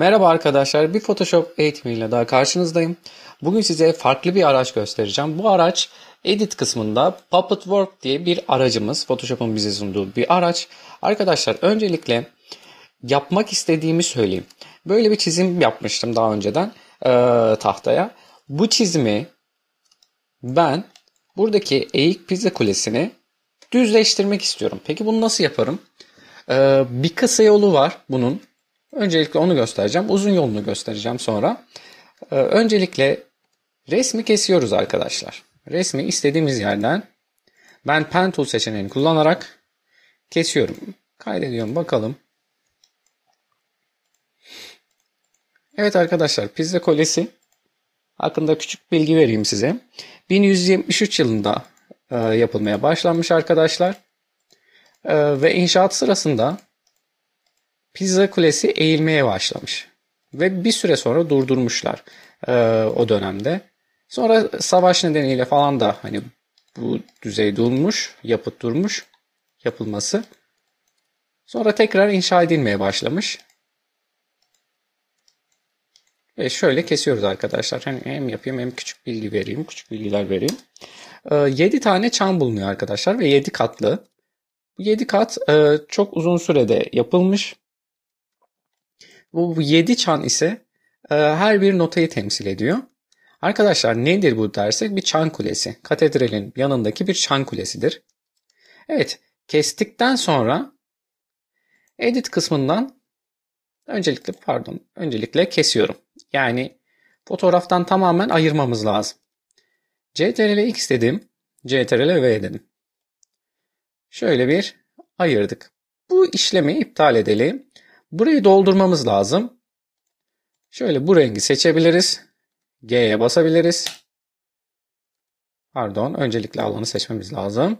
Merhaba arkadaşlar, bir Photoshop eğitimiyle daha karşınızdayım. Bugün size farklı bir araç göstereceğim. Bu araç Edit kısmında Puppet Work diye bir aracımız. Photoshop'un bize sunduğu bir araç. Arkadaşlar öncelikle yapmak istediğimi söyleyeyim. Böyle bir çizim yapmıştım daha önceden e, tahtaya. Bu çizimi ben buradaki eğik pizza kulesini düzleştirmek istiyorum. Peki bunu nasıl yaparım? E, bir kısa yolu var bunun. Öncelikle onu göstereceğim. Uzun yolunu göstereceğim sonra. Ee, öncelikle resmi kesiyoruz arkadaşlar. Resmi istediğimiz yerden ben pen tool seçeneğini kullanarak kesiyorum. Kaydediyorum bakalım. Evet arkadaşlar pizza kolesi hakkında küçük bilgi vereyim size. 1173 yılında e, yapılmaya başlanmış arkadaşlar. E, ve inşaat sırasında Pizza Kulesi eğilmeye başlamış. Ve bir süre sonra durdurmuşlar e, o dönemde. Sonra savaş nedeniyle falan da hani bu düzey durmuş, yapıt durmuş yapılması. Sonra tekrar inşa edilmeye başlamış. Ve şöyle kesiyoruz arkadaşlar. Hani hem yapayım hem küçük bilgi vereyim. Küçük bilgiler vereyim. E, 7 tane çan bulunuyor arkadaşlar ve 7 katlı. Bu 7 kat e, çok uzun sürede yapılmış. Bu 7 çan ise e, her bir notayı temsil ediyor. Arkadaşlar nedir bu dersek? Bir çan kulesi. Katedralin yanındaki bir çan kulesidir. Evet, kestikten sonra edit kısmından öncelikle pardon, öncelikle kesiyorum. Yani fotoğraftan tamamen ayırmamız lazım. CTRL X dedim, CTRL V dedim. Şöyle bir ayırdık. Bu işlemi iptal edelim. Burayı doldurmamız lazım. Şöyle bu rengi seçebiliriz. G'ye basabiliriz. Pardon, öncelikle alanı seçmemiz lazım.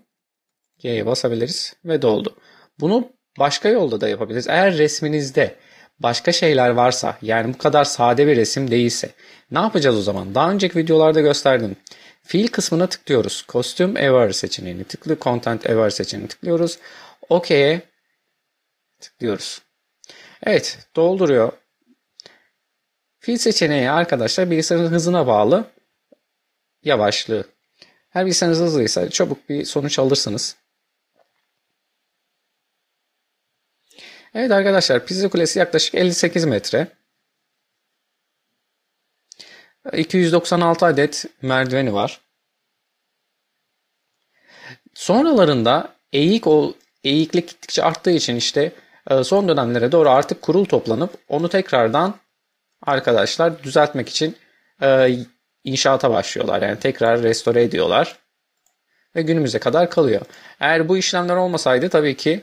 G'ye basabiliriz ve doldu. Bunu başka yolda da yapabiliriz. Eğer resminizde başka şeyler varsa, yani bu kadar sade bir resim değilse, ne yapacağız o zaman? Daha önceki videolarda gösterdim. Fiil kısmına tıklıyoruz. Kostüm ever seçeneğini tıklı, content ever seçeneğini tıklıyoruz. OK'ye tıklıyoruz. Evet dolduruyor. Fil seçeneği arkadaşlar bilgisayarın hızına bağlı yavaşlığı. Her bilgisayarınız hızlıysa çabuk bir sonuç alırsınız. Evet arkadaşlar Pizza Kulesi yaklaşık 58 metre. 296 adet merdiveni var. Sonralarında eğik ol, eğiklik gittikçe arttığı için işte ee, son dönemlere doğru artık kurul toplanıp onu tekrardan arkadaşlar düzeltmek için e, inşaata başlıyorlar. Yani tekrar restore ediyorlar ve günümüze kadar kalıyor. Eğer bu işlemler olmasaydı tabii ki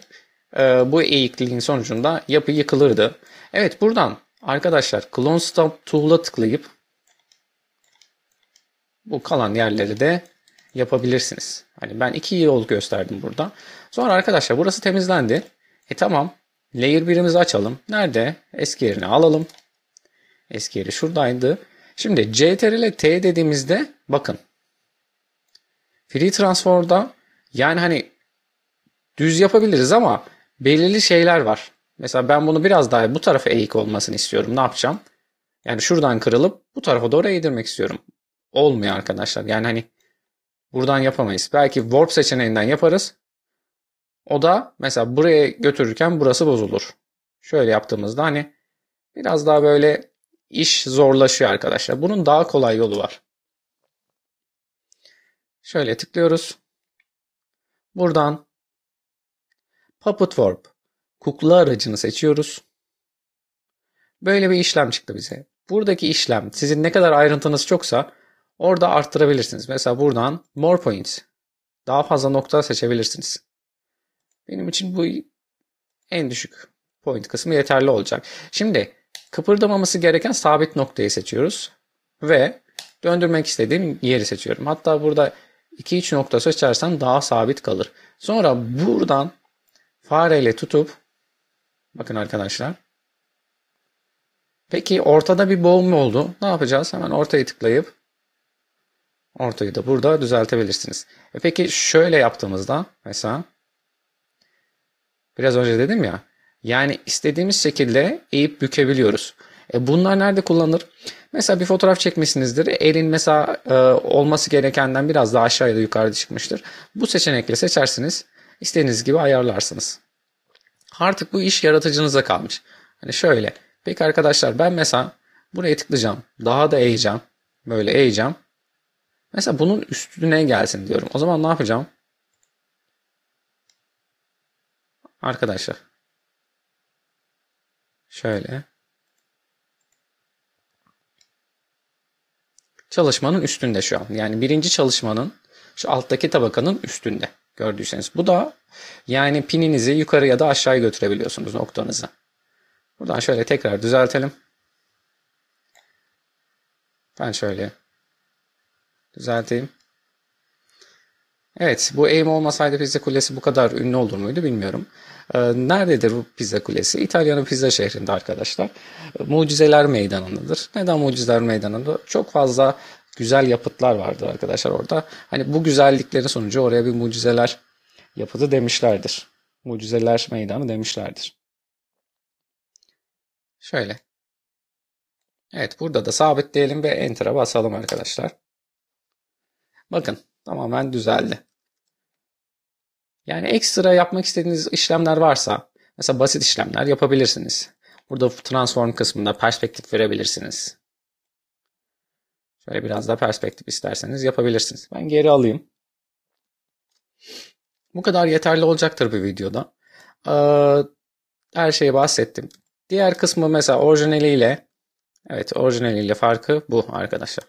e, bu eğikliğin sonucunda yapı yıkılırdı. Evet buradan arkadaşlar Clone Stop Tool'a tıklayıp bu kalan yerleri de yapabilirsiniz. Hani ben iki yol gösterdim burada. Sonra arkadaşlar burası temizlendi. E tamam Layer 1'imizi açalım. Nerede? Eski yerini alalım. Eski yeri şuradaydı. Şimdi ile T dediğimizde bakın. Free transform'da yani hani düz yapabiliriz ama belirli şeyler var. Mesela ben bunu biraz daha bu tarafa eğik olmasını istiyorum. Ne yapacağım? Yani şuradan kırılıp bu tarafa doğru eğdirmek istiyorum. Olmuyor arkadaşlar. Yani hani buradan yapamayız. Belki warp seçeneğinden yaparız. O da mesela buraya götürürken burası bozulur. Şöyle yaptığımızda hani biraz daha böyle iş zorlaşıyor arkadaşlar. Bunun daha kolay yolu var. Şöyle tıklıyoruz. Buradan Puppet Warp kukla aracını seçiyoruz. Böyle bir işlem çıktı bize. Buradaki işlem sizin ne kadar ayrıntınız çoksa orada arttırabilirsiniz. Mesela buradan More Points daha fazla nokta seçebilirsiniz. Benim için bu en düşük point kısmı yeterli olacak. Şimdi kıpırdamaması gereken sabit noktayı seçiyoruz ve döndürmek istediğim yeri seçiyorum. Hatta burada 2-3 nokta seçersen daha sabit kalır. Sonra buradan fareyle tutup bakın arkadaşlar Peki ortada bir boğulma oldu. Ne yapacağız? Hemen ortayı tıklayıp ortayı da burada düzeltebilirsiniz. E peki şöyle yaptığımızda mesela Biraz önce dedim ya. Yani istediğimiz şekilde eğip bükebiliyoruz. E bunlar nerede kullanılır? Mesela bir fotoğraf çekmişsinizdir. Elin mesela e, olması gerekenden biraz daha aşağıya da yukarıda çıkmıştır. Bu seçenekle seçersiniz. İstediğiniz gibi ayarlarsınız. Artık bu iş yaratıcınıza kalmış. Hani şöyle. Peki arkadaşlar ben mesela buraya tıklayacağım. Daha da eğeceğim. Böyle eğeceğim. Mesela bunun üstüne gelsin diyorum. O zaman ne yapacağım? Arkadaşlar. Şöyle. Çalışmanın üstünde şu an. Yani birinci çalışmanın şu alttaki tabakanın üstünde gördüyseniz. Bu da yani pininizi yukarı ya da aşağıya götürebiliyorsunuz noktanızı. Buradan şöyle tekrar düzeltelim. Ben şöyle düzelteyim. Evet bu eğim olmasaydı pizza kulesi bu kadar ünlü olur muydu bilmiyorum. Ee, nerededir bu pizza kulesi? İtalya'nın pizza şehrinde arkadaşlar. Ee, mucizeler Meydanı'ndadır. Neden Mucizeler Meydanı'nda? Çok fazla güzel yapıtlar vardı arkadaşlar orada. Hani bu güzelliklerin sonucu oraya bir mucizeler yapıtı demişlerdir. Mucizeler Meydanı demişlerdir. Şöyle. Evet burada da sabitleyelim ve Enter'a basalım arkadaşlar. Bakın tamamen düzeldi. Yani ekstra yapmak istediğiniz işlemler varsa mesela basit işlemler yapabilirsiniz. Burada transform kısmında perspektif verebilirsiniz. Şöyle biraz daha perspektif isterseniz yapabilirsiniz. Ben geri alayım. Bu kadar yeterli olacaktır bu videoda. Ee, her şeyi bahsettim. Diğer kısmı mesela orijinaliyle evet orijinaliyle farkı bu arkadaşlar.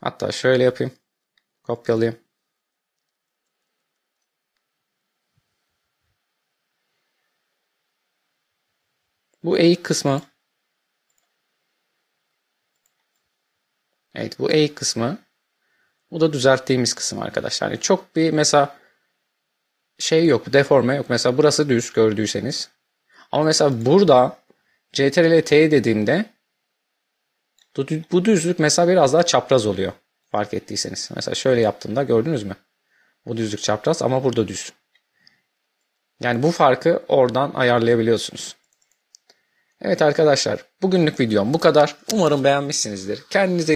Hatta şöyle yapayım. Kopyalayayım. Bu eğik kısmı. Evet bu eğik kısmı. Bu da düzelttiğimiz kısım arkadaşlar. Yani çok bir mesela şey yok, deforme yok. Mesela burası düz gördüyseniz. Ama mesela burada CTRL T dediğimde bu düzlük mesela biraz daha çapraz oluyor. Fark ettiyseniz. Mesela şöyle yaptığımda gördünüz mü? Bu düzlük çapraz ama burada düz. Yani bu farkı oradan ayarlayabiliyorsunuz. Evet arkadaşlar bugünlük videom bu kadar. Umarım beğenmişsinizdir. Kendinize